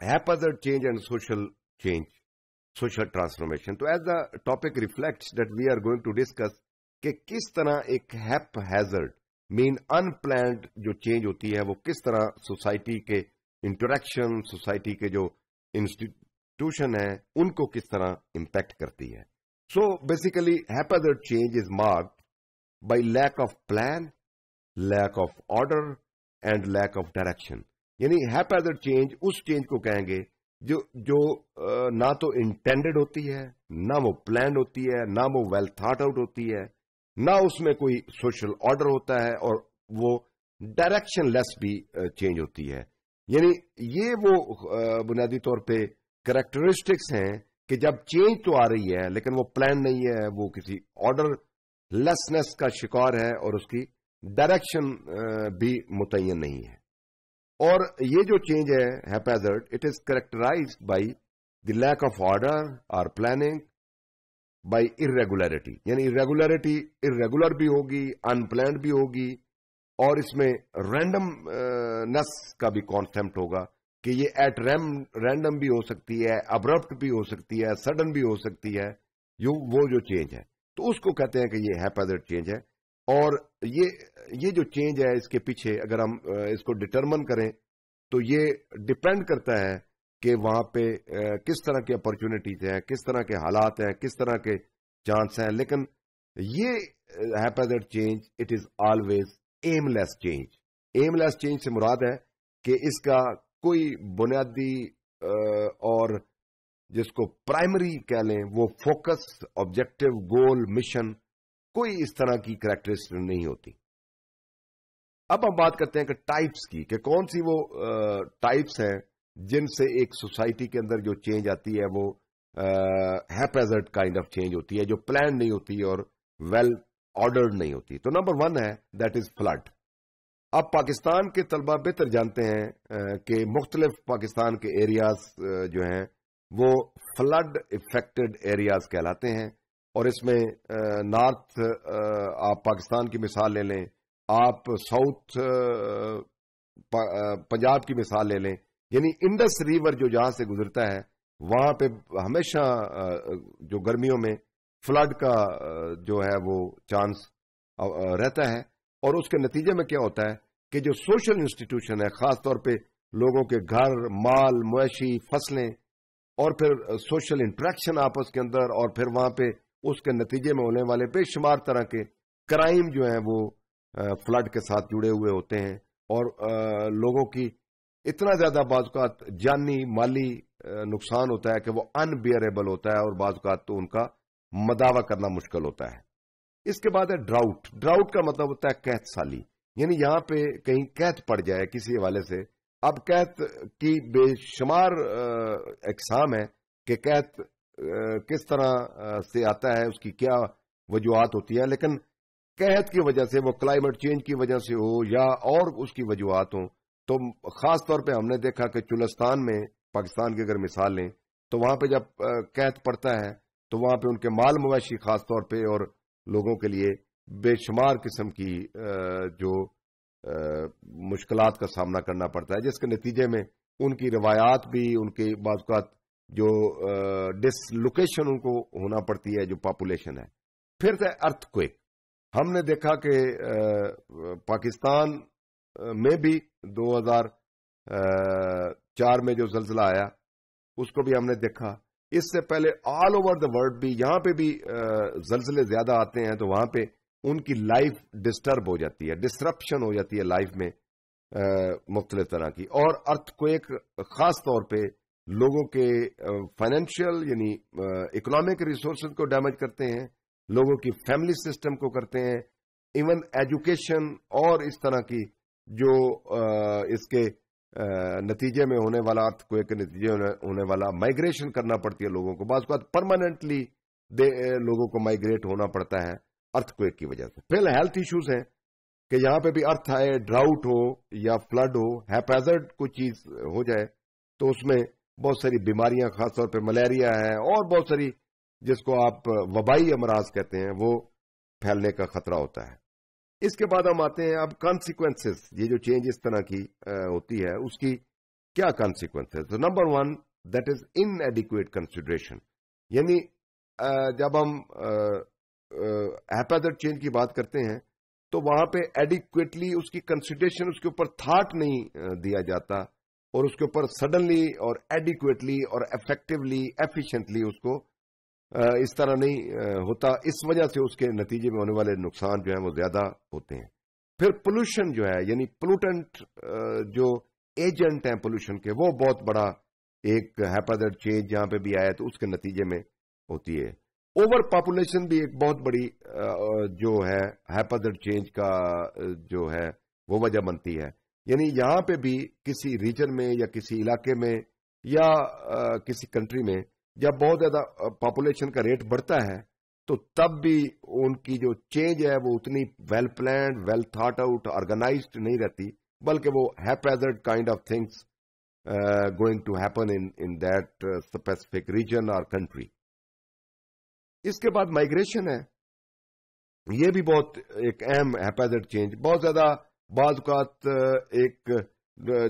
haphazard change and social change, social transformation. So as the topic reflects that we are going to discuss कि किस तरह एक haphazard mean unplanned जो change होती है वो किस तरह सोसाइटी के इंटरेक्शन सोसाइटी के जो इंस्टीट्यूशन है उनको किस तरह इम्पैक्ट करती है so basically haphazard change is marked by lack of plan lack of order and lack of direction यानी हैपैदर चेंज उस चेंज को कहेंगे जो जो ना तो इंटेंडेड होती है ना वो प्लान होती है ना वो वेल थाट आउट होती है ना उसमें कोई सोशल ऑर्डर होता है और वो डायरेक्शन लेस भी चेंज होती है यानी ये वो बुनियादी तौर पे करेक्टरिस्टिक्स हैं कि जब चेंज तो आ रही है लेकिन वो प्लान नहीं है वो किसी ऑर्डर लेसनेस का शिकार है और उसकी डायरेक्शन भी मुतयन नहीं है और ये जो चेंज है haphazard it is characterize by the lack of order or planning by irregularity यानी इरेगुलरिटी इरेगुलर भी होगी अनप्लैंड भी होगी और इसमें रैंडमनेस का भी कॉन्सेप्ट होगा कि ये एट रैम रैंडम भी हो सकती है अब्रप्ट भी हो सकती है सडन भी हो सकती है यू वो जो चेंज है तो उसको कहते हैं कि ये हैपेजर्ड चेंज है और ये ये जो चेंज है इसके पीछे अगर हम इसको डिटरमन करें तो ये डिपेंड करता है कि वहां पे किस तरह की अपॉर्चुनिटीज हैं किस तरह के हालात हैं किस तरह के चांस हैं लेकिन ये haphazard change it is always aimless change aimless change से मुराद है कि इसका कोई बुनियादी और जिसको प्राइमरी कह लें वो फोकस ऑब्जेक्टिव गोल मिशन कोई इस तरह की करेक्टरिस्टिक नहीं होती अब हम बात करते हैं कि टाइप्स की कि कौन सी वो टाइप्स हैं जिनसे एक सोसाइटी के अंदर जो चेंज आती है वो हैपेजर्ड काइंड ऑफ चेंज होती है जो प्लान नहीं होती और वेल well ऑर्डर्ड नहीं होती तो नंबर वन है दैट इज फ्लड अब पाकिस्तान के तलबा बेहतर जानते हैं कि मुख्तलिफ पाकिस्तान के एरियाज जो हैं वो फ्लड इफेक्टेड एरियाज कहलाते हैं और इसमें नॉर्थ आप पाकिस्तान की मिसाल ले लें आप साउथ पंजाब की मिसाल ले लें यानी इंडस रिवर जो जहां से गुजरता है वहां पे हमेशा जो गर्मियों में फ्लड का जो है वो चांस रहता है और उसके नतीजे में क्या होता है कि जो सोशल इंस्टीट्यूशन है खास तौर पे लोगों के घर माल मवेशी फसलें और फिर सोशल इंट्रैक्शन आपस के अंदर और फिर वहां पे उसके नतीजे में होने वाले बेशुमार तरह के क्राइम जो है वो फ्लड के साथ जुड़े हुए होते हैं और लोगों की इतना ज्यादा बाजुकात जानी माली नुकसान होता है कि वो अनबियरेबल होता है और बाजुकात तो उनका मदावा करना मुश्किल होता है इसके बाद है ड्राउट ड्राउट का मतलब होता है कैद साली यानी यहां पे कहीं कैद पड़ जाए किसी हवाले से अब कैद की बेशुमार इकसाम है कि कैद किस तरह से आता है उसकी क्या वजूहत होती है लेकिन कहत की वजह से वो क्लाइमेट चेंज की वजह से हो या और उसकी वजूहत हो तो खास तौर पे हमने देखा कि चुलस्तान में पाकिस्तान की अगर मिसाल लें तो वहां पे जब कैद पड़ता है तो वहां पे उनके माल मवेशी खास तौर पे और लोगों के लिए बेशुमार किस्म की जो मुश्किल का सामना करना पड़ता है जिसके नतीजे में उनकी रवायात भी उनके बाजुकात जो डिसलोकेशन उनको होना पड़ती है जो पॉपुलेशन है फिर से अर्थ क्वेक हमने देखा कि पाकिस्तान में भी 2004 में जो जलजिला आया उसको भी हमने देखा इससे पहले ऑल ओवर द वर्ल्ड भी यहां पे भी जलजिले ज्यादा आते हैं तो वहां पे उनकी लाइफ डिस्टर्ब हो जाती है डिस्ट्रप्शन हो जाती है लाइफ में मुख्तलिफ तरह की और अर्थ को एक खास तौर पे लोगों के फाइनेंशियल यानी इकोनॉमिक रिसोर्स को डैमेज करते हैं लोगों की फैमिली सिस्टम को करते हैं इवन एजुकेशन और इस तरह की जो आ, इसके आ, नतीजे में होने वाला अर्थ को एक नतीजे होने वाला माइग्रेशन करना पड़ती है लोगों को बात परमानेंटली लोगों को माइग्रेट होना पड़ता है अर्थक्वेक की वजह से फिर हेल्थ इश्यूज हैं कि यहां पे भी अर्थ आए ड्राउट हो या फ्लड हो हैपेजर्ड कोई चीज हो जाए तो उसमें बहुत सारी बीमारियां खासतौर पर मलेरिया है और बहुत सारी जिसको आप वबाई अमराज कहते हैं वो फैलने का खतरा होता है इसके बाद हम आते हैं अब कॉन्सिक्वेंसेस ये जो चेंज इस तरह की होती है उसकी क्या कॉन्सिक्वेंसेस तो number one that is inadequate consideration यानी जब हम हैपेजर्ड चेंज की बात करते हैं तो वहां पे एडिक्वेटली उसकी कंसिडरेशन उसके ऊपर थाट नहीं दिया जाता और उसके ऊपर सडनली और एडिक्वेटली और इफेक्टिवली एफिशिएंटली उसको इस तरह नहीं होता इस वजह से उसके नतीजे में होने वाले नुकसान जो है वो ज्यादा होते हैं फिर पोल्यूशन जो है यानी पोलूटेंट जो एजेंट हैं पोल्यूशन के वो बहुत बड़ा एक हैपादर चेंज जहां पे भी आया तो उसके नतीजे में होती है ओवर पॉपुलेशन भी एक बहुत बड़ी जो है हैपादर चेंज का जो है वो वजह बनती है यानी यहां पे भी किसी रीजन में या किसी इलाके में या आ, किसी कंट्री में जब बहुत ज्यादा पॉपुलेशन का रेट बढ़ता है तो तब भी उनकी जो चेंज है वो उतनी well plan well thought out organize नहीं रहती बल्कि वो haphazard kind of things going to happen in in that specific region और कंट्री इसके बाद माइग्रेशन है ये भी बहुत एक अहम हैपेजर्ड चेंज बहुत ज्यादा बाद एक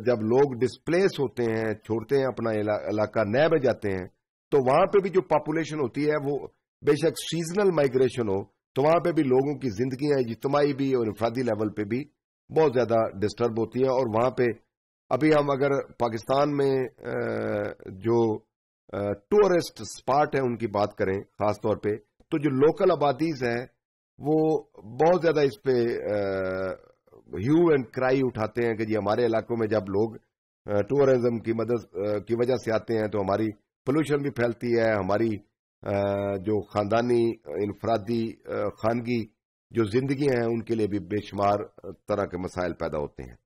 जब लोग डिस्प्लेस होते हैं छोड़ते हैं अपना इलाका नए में जाते हैं तो वहां पे भी जो पॉपुलेशन होती है वो बेशक सीजनल माइग्रेशन हो तो वहां पे भी लोगों की जिंदगी इजतमाही भी और इफादी लेवल पे भी बहुत ज्यादा डिस्टर्ब होती है और वहां पे अभी हम अगर पाकिस्तान में जो टूरिस्ट स्पॉट है उनकी बात करें खासतौर पर तो जो लोकल आबादीज हैं वो बहुत ज्यादा इस पे ह्यू एंड क्राई उठाते हैं कि जी हमारे इलाकों में जब लोग टूरिज्म की मदद की वजह से आते हैं तो हमारी पोल्यूशन भी फैलती है हमारी जो खानदानी इनफरादी खानगी जो जिंदगी हैं उनके लिए भी बेशुमार तरह के मसाइल पैदा होते हैं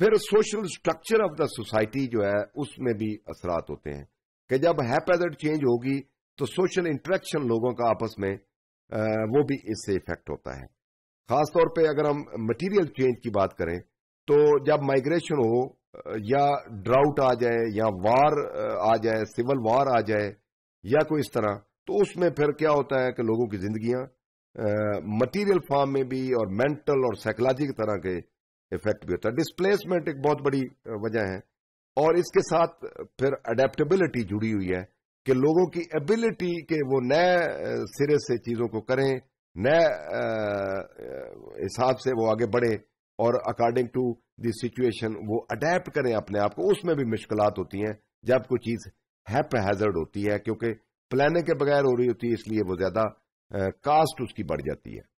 फिर social structure of the society जो है उसमें भी असरात होते हैं कि जब हैपेज चेंज होगी तो सोशल इंट्रैक्शन लोगों का आपस में वो भी इससे इफेक्ट होता है खासतौर पे अगर हम मटेरियल चेंज की बात करें तो जब माइग्रेशन हो या ड्राउट आ जाए या वार आ जाए सिविल वार आ जाए या कोई इस तरह तो उसमें फिर क्या होता है कि लोगों की जिंदगियां मटेरियल फॉर्म में भी और मेंटल और की तरह के इफेक्ट भी होता है डिस्प्लेसमेंट एक बहुत बड़ी वजह है और इसके साथ फिर अडेप्टेबिलिटी जुड़ी हुई है कि लोगों की एबिलिटी के वो नए सिरे से चीजों को करें नए हिसाब से वो आगे बढ़े और अकॉर्डिंग टू दिस सिचुएशन वो अडेप्ट करें अपने आप को उसमें भी मुश्किल होती हैं जब कोई चीज हैप हैजर्ड होती है क्योंकि प्लानिंग के बगैर हो रही होती है इसलिए वो ज्यादा कास्ट उसकी बढ़ जाती है